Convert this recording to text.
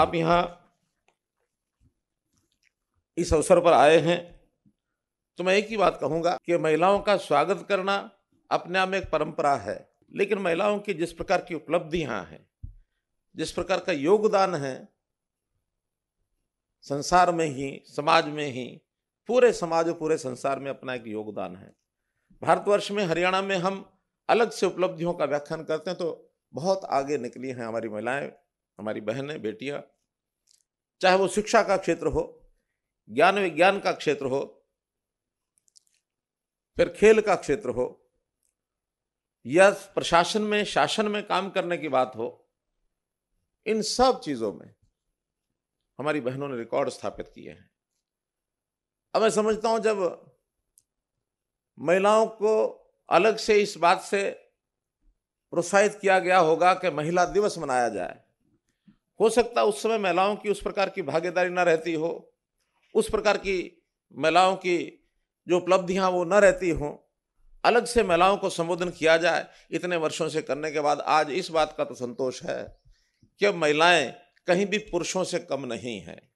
आप यहाँ इस अवसर पर आए हैं तो मैं एक ही बात कहूँगा कि महिलाओं का स्वागत करना अपने आप में एक परंपरा है लेकिन महिलाओं की जिस प्रकार की उपलब्धियाँ हैं जिस प्रकार का योगदान है संसार में ही समाज में ही पूरे समाज और पूरे संसार में अपना एक योगदान है भारतवर्ष में हरियाणा में हम अलग से उपलब्धियों का व्याख्यान करते हैं तो बहुत आगे निकली हैं हमारी महिलाएं हमारी बहनें बेटियां चाहे वो शिक्षा का क्षेत्र हो ज्ञान विज्ञान का क्षेत्र हो फिर खेल का क्षेत्र हो या प्रशासन में शासन में काम करने की बात हो इन सब चीज़ों में हमारी बहनों ने रिकॉर्ड स्थापित किए हैं अब मैं समझता हूं जब महिलाओं को अलग से इस बात से प्रोत्साहित किया गया होगा कि महिला दिवस मनाया जाए हो सकता उस समय महिलाओं की उस प्रकार की भागीदारी ना रहती हो उस प्रकार की महिलाओं की जो उपलब्धियाँ वो न रहती हों अलग से महिलाओं को संबोधन किया जाए इतने वर्षों से करने के बाद आज इस बात का तो संतोष है कि अब महिलाएं कहीं भी पुरुषों से कम नहीं हैं